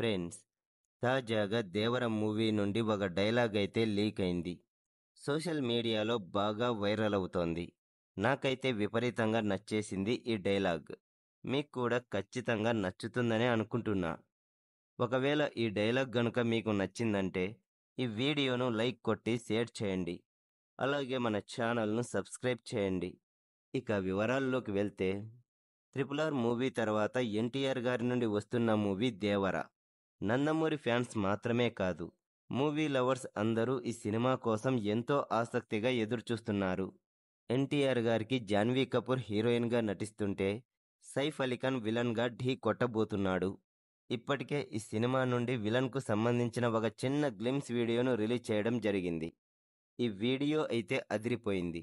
friends తాజాగా దేవర movie నుండి ఒక డైలాగ్ అయితే లీక్ అయింది సోషల్ మీడియాలో బాగా వైరల్ అవుతోంది నాకైతే విపరీతంగా నచ్చేసింది ఈ డైలాగ్ మీకు కూడా ఖచ్చితంగా నచ్చుతుందనే అనుకుంటున్నా ఒకవేళ ఈ డైలాగ్ గనుక మీకు నచ్చిందంటే ఈ వీడియోను లైక్ కొట్టి షేర్ చేయండి అలాగే మన ఛానల్ను సబ్స్క్రైబ్ చేయండి ఇక వివరాల్లోకి వెళ్తే త్రిపుల్ ఆర్ మూవీ తర్వాత ఎన్టీఆర్ గారి నుండి వస్తున్న మూవీ దేవర నందమూరి ఫ్యాన్స్ మాత్రమే కాదు మూవీ లవర్స్ అందరూ ఈ సినిమా కోసం ఎంతో ఆసక్తిగా ఎదురుచూస్తున్నారు ఎన్టీఆర్ గారికి జాన్వీ కపూర్ హీరోయిన్గా నటిస్తుంటే సైఫ్ అలీఖాన్ విలన్గా ఢీ కొట్టబోతున్నాడు ఇప్పటికే ఈ సినిమా నుండి విలన్కు సంబంధించిన ఒక చిన్న గ్లిమ్స్ వీడియోను రిలీజ్ చేయడం జరిగింది ఈ వీడియో అయితే అదిరిపోయింది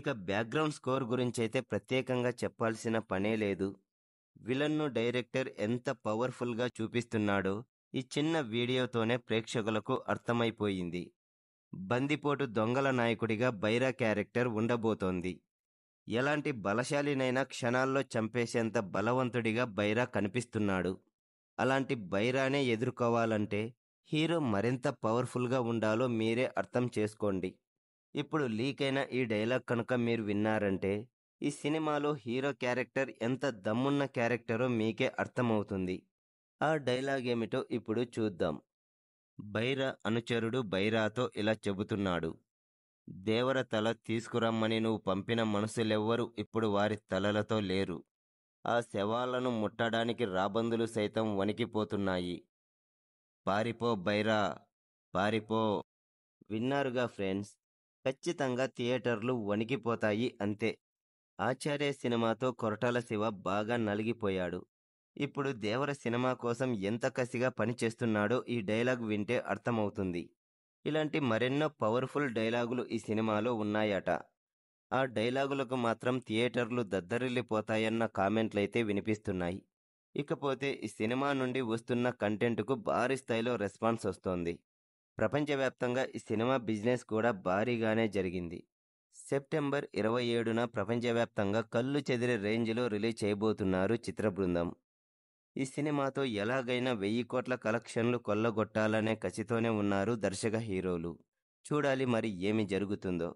ఇక బ్యాక్గ్రౌండ్ స్కోర్ గురించి అయితే ప్రత్యేకంగా చెప్పాల్సిన పనే లేదు విలన్ను డైరెక్టర్ ఎంత పవర్ఫుల్గా చూపిస్తున్నాడో ఈ చిన్న వీడియోతోనే ప్రేక్షకులకు అర్థమైపోయింది బందిపోటు దొంగల నాయకుడిగా బైరా క్యారెక్టర్ ఉండబోతోంది ఎలాంటి బలశాలినైనా క్షణాల్లో చంపేసేంత బలవంతుడిగా బైరా కనిపిస్తున్నాడు అలాంటి బైరానే ఎదుర్కోవాలంటే హీరో మరింత పవర్ఫుల్గా ఉండాలో మీరే అర్థం చేసుకోండి ఇప్పుడు లీక్ అయిన ఈ డైలాగ్ కనుక మీరు విన్నారంటే ఈ సినిమాలో హీరో క్యారెక్టర్ ఎంత దమ్మున్న క్యారెక్టరో మీకే అర్థమవుతుంది ఆ డైలాగ్ ఏమిటో ఇప్పుడు చూద్దాం బైరా అనుచరుడు బైరాతో ఇలా చెబుతున్నాడు దేవర తల తీసుకురమ్మని నువ్వు పంపిన మనుషులెవ్వరూ ఇప్పుడు వారి తలలతో లేరు ఆ శవాలను ముట్టడానికి రాబందులు సైతం వణికిపోతున్నాయి పారిపో బైరా పారిపో విన్నారుగా ఫ్రెండ్స్ ఖచ్చితంగా థియేటర్లు వణికిపోతాయి అంతే ఆచార్య సినిమాతో కొరటాల శివ బాగా నలిగిపోయాడు ఇప్పుడు దేవర సినిమా కోసం ఎంత కసిగా పనిచేస్తున్నాడో ఈ డైలాగ్ వింటే అర్థమవుతుంది ఇలాంటి మరెన్నో పవర్ఫుల్ డైలాగులు ఈ సినిమాలో ఉన్నాయట ఆ డైలాగులకు మాత్రం థియేటర్లు దద్దరిల్లిపోతాయన్న కామెంట్లైతే వినిపిస్తున్నాయి ఇకపోతే ఈ సినిమా నుండి వస్తున్న కంటెంట్కు భారీ స్థాయిలో రెస్పాన్స్ వస్తోంది ప్రపంచవ్యాప్తంగా ఈ సినిమా బిజినెస్ కూడా భారీగానే జరిగింది సెప్టెంబర్ ఇరవై ఏడున ప్రపంచవ్యాప్తంగా కళ్ళు చెదిరే రేంజ్లో రిలీజ్ చేయబోతున్నారు చిత్ర బృందం ఈ సినిమాతో ఎలాగైనా వెయ్యి కోట్ల కలెక్షన్లు కొల్లగొట్టాలనే కసితోనే ఉన్నారు దర్శక హీరోలు చూడాలి మరి ఏమి జరుగుతుందో